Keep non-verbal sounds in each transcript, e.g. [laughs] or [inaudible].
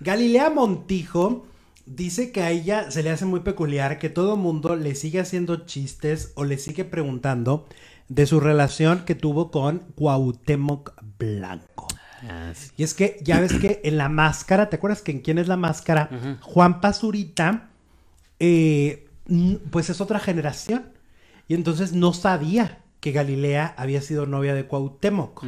Galilea Montijo dice que a ella se le hace muy peculiar que todo mundo le sigue haciendo chistes o le sigue preguntando de su relación que tuvo con Cuauhtémoc Blanco. Ah, y es que ya ves que en la máscara, ¿te acuerdas que en quién es la máscara? Juan Pazurita, eh, pues es otra generación. Y entonces no sabía que Galilea había sido novia de Cuauhtémoc.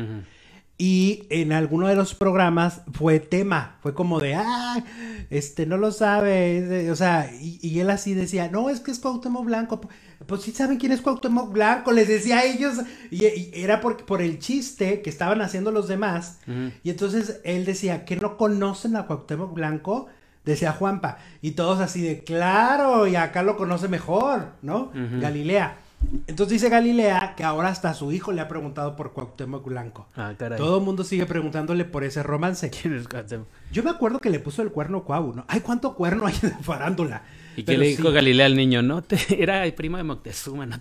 Y en alguno de los programas fue tema, fue como de, ah, este no lo sabe, o sea, y, él así decía, no, es que es Cuauhtémoc Blanco, pues sí saben quién es Cuauhtémoc Blanco, les decía a ellos, y, era por, por el chiste que estaban haciendo los demás, y entonces él decía, que no conocen a Cuauhtémoc Blanco, decía Juanpa, y todos así de, claro, y acá lo conoce mejor, ¿no? Galilea. Entonces dice Galilea que ahora hasta su hijo le ha preguntado por Cuauhtémoc Blanco. Ah, Todo el mundo sigue preguntándole por ese romance. Yo me acuerdo que le puso el cuerno Cuau, ¿no? Ay, ¿cuánto cuerno hay en farándula? ¿Y qué le dijo Galilea al niño? No, [laughs] era el primo de Moctezuma, no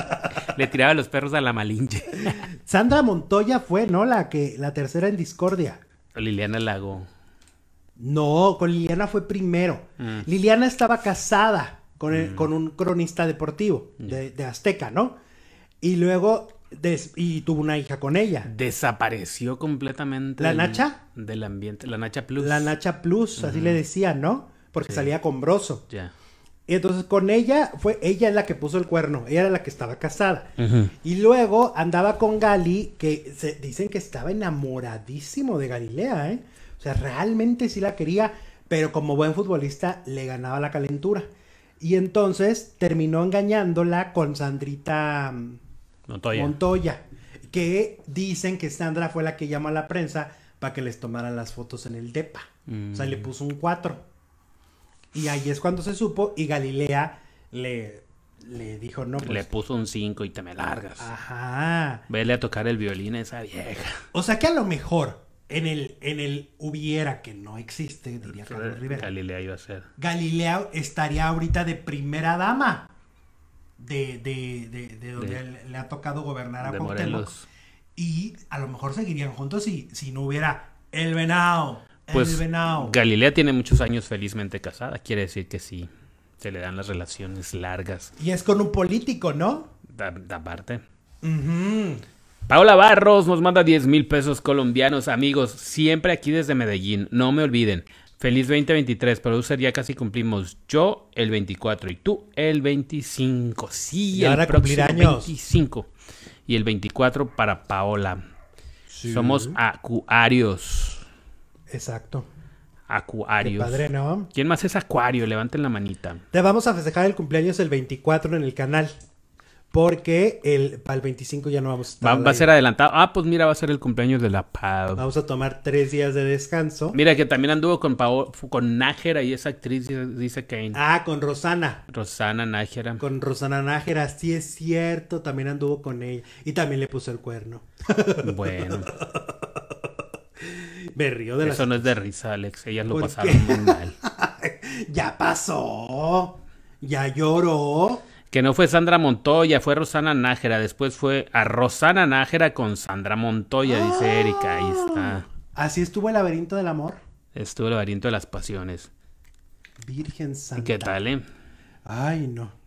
[laughs] le tiraba los perros a la malinche. [laughs] Sandra Montoya fue, ¿no? La que, la tercera en discordia. Liliana Lago. No, con Liliana fue primero. Mm. Liliana estaba casada Mm. con, un cronista deportivo de, Azteca, ¿no? Y luego y tuvo una hija con ella. Desapareció completamente. ¿La Nacha? Del ambiente. La Nacha Plus. La Nacha Plus, así le decían, ¿no? Porque salía con Broso. Ya. Y entonces con ella, fue ella la que puso el cuerno. Ella era la que estaba casada. Y luego andaba con Gali, que se, dicen que estaba enamoradísimo de Galilea, ¿eh? O sea, realmente sí la quería, pero como buen futbolista le ganaba la calentura. Y entonces terminó engañándola con Sandrita mm, Montoya. que dicen que Sandra fue la que llamó a la prensa para que les tomaran las fotos en el DEPA. O sea, le mm. puso un 4. Y ahí es cuando se supo y Galilea le, le dijo no. Pues, le puso un 5 y te me largas. Ajá. Vele a tocar el violín a esa vieja. O sea que a lo mejor en el, en el hubiera que no existe, diría Carlos Rivera. Galilea iba a ser. Galilea estaría ahorita de primera dama de, de, de, de donde le ha tocado gobernar a Cuauhtémoc. Y a lo mejor seguirían juntos si, si no hubiera el venado. Pues Galilea tiene muchos años felizmente casada, quiere decir que sí, se le dan las relaciones largas. Y es con un político, ¿no? Da, da Paola Barros nos manda 10 mil pesos colombianos. Amigos, siempre aquí desde Medellín. No me olviden. Feliz 2023, producer, ya casi cumplimos yo el 24 y tú el 25. Sí, el ahora próximo cumplir años. 25 y el 24 para Paola. Somos acuarios. Exacto. Acuarios. padre, ¿no? ¿Quién más es acuario? Levanten la manita. Te vamos a festejar el cumpleaños el 24 en el canal. Porque el, para el 25 ya no vamos a Va, a ser adelantado. Ah, pues mira, va a ser el cumpleaños de la Pau. Vamos a tomar tres días de descanso. Mira, que también anduvo con con Nájera y esa actriz dice que. Ah, con Rosana. Rosana Nájera. Con Rosana Nájera, sí es cierto. También anduvo con ella. Y también le puso el cuerno. [laughs] Bueno. Me río de la. Eso no es de risa, Alex. Ellas lo pasaron muy mal. [laughs] ya pasó. Ya lloró que no fue Sandra Montoya, fue Rosana Nájera. Después fue a Rosana Nájera con Sandra Montoya, dice ah. Erika. Ahí está. Así estuvo el laberinto del amor. Estuvo el laberinto de las pasiones. Virgen Santa. qué tal, eh? Ay, no.